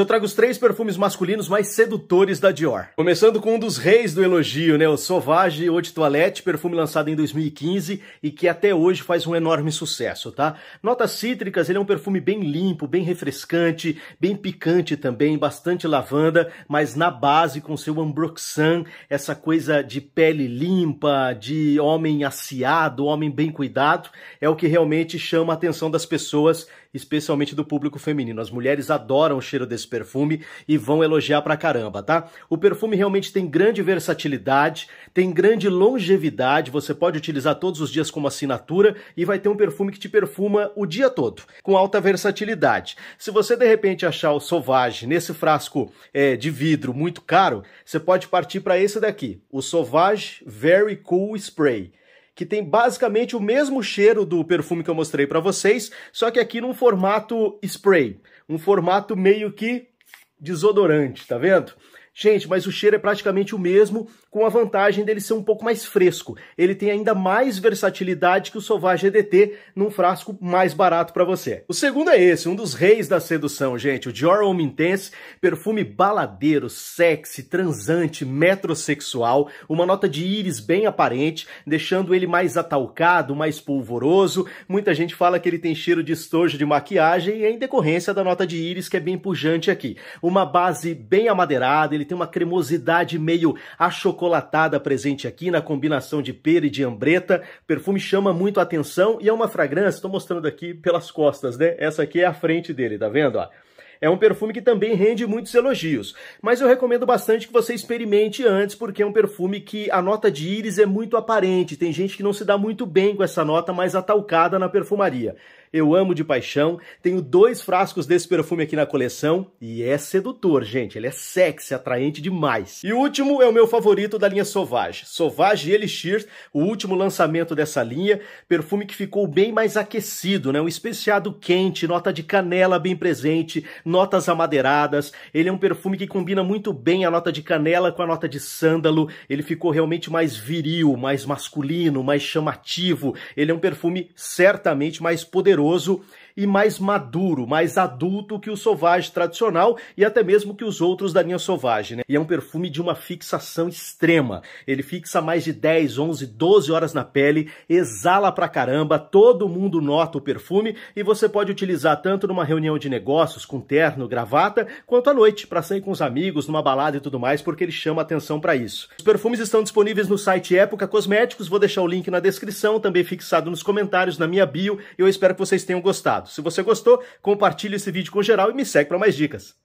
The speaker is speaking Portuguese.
eu trago os três perfumes masculinos mais sedutores da Dior. Começando com um dos reis do elogio, né? O Sauvage Eau de Toilette, perfume lançado em 2015 e que até hoje faz um enorme sucesso, tá? Notas cítricas, ele é um perfume bem limpo, bem refrescante, bem picante também, bastante lavanda, mas na base com seu ambroxan, essa coisa de pele limpa, de homem assiado, homem bem cuidado, é o que realmente chama a atenção das pessoas especialmente do público feminino. As mulheres adoram o cheiro desse perfume e vão elogiar pra caramba, tá? O perfume realmente tem grande versatilidade, tem grande longevidade, você pode utilizar todos os dias como assinatura e vai ter um perfume que te perfuma o dia todo, com alta versatilidade. Se você de repente achar o Sauvage nesse frasco é, de vidro muito caro, você pode partir para esse daqui, o Sauvage Very Cool Spray que tem basicamente o mesmo cheiro do perfume que eu mostrei para vocês, só que aqui num formato spray, um formato meio que desodorante, tá vendo? Gente, mas o cheiro é praticamente o mesmo, com a vantagem dele ser um pouco mais fresco. Ele tem ainda mais versatilidade que o Sauvage EDT num frasco mais barato para você. O segundo é esse, um dos reis da sedução, gente, o Dior Homme Intense, perfume baladeiro, sexy, transante, metrosexual, uma nota de íris bem aparente, deixando ele mais atalcado, mais polvoroso. Muita gente fala que ele tem cheiro de estojo de maquiagem e é em decorrência da nota de íris que é bem pujante aqui. Uma base bem amadeirada, ele tem uma cremosidade meio achocolatada presente aqui na combinação de pera e de ambreta. O perfume chama muito a atenção e é uma fragrância, estou mostrando aqui pelas costas, né? Essa aqui é a frente dele, tá vendo? Ó. É um perfume que também rende muitos elogios, mas eu recomendo bastante que você experimente antes, porque é um perfume que a nota de íris é muito aparente. Tem gente que não se dá muito bem com essa nota mais atalcada na perfumaria eu amo de paixão. Tenho dois frascos desse perfume aqui na coleção e é sedutor, gente. Ele é sexy, atraente demais. E o último é o meu favorito da linha Sauvage. Sauvage Elixir, o último lançamento dessa linha. Perfume que ficou bem mais aquecido, né? Um especiado quente, nota de canela bem presente, notas amadeiradas. Ele é um perfume que combina muito bem a nota de canela com a nota de sândalo. Ele ficou realmente mais viril, mais masculino, mais chamativo. Ele é um perfume certamente mais poderoso poderoso e mais maduro, mais adulto que o Sauvage tradicional e até mesmo que os outros da linha Sauvage, né? E é um perfume de uma fixação extrema. Ele fixa mais de 10, 11, 12 horas na pele, exala pra caramba, todo mundo nota o perfume e você pode utilizar tanto numa reunião de negócios com terno, gravata, quanto à noite para sair com os amigos, numa balada e tudo mais, porque ele chama atenção para isso. Os perfumes estão disponíveis no site Época Cosméticos, vou deixar o link na descrição, também fixado nos comentários na minha bio. Eu espero que vocês tenham gostado. Se você gostou, compartilhe esse vídeo com geral e me segue para mais dicas.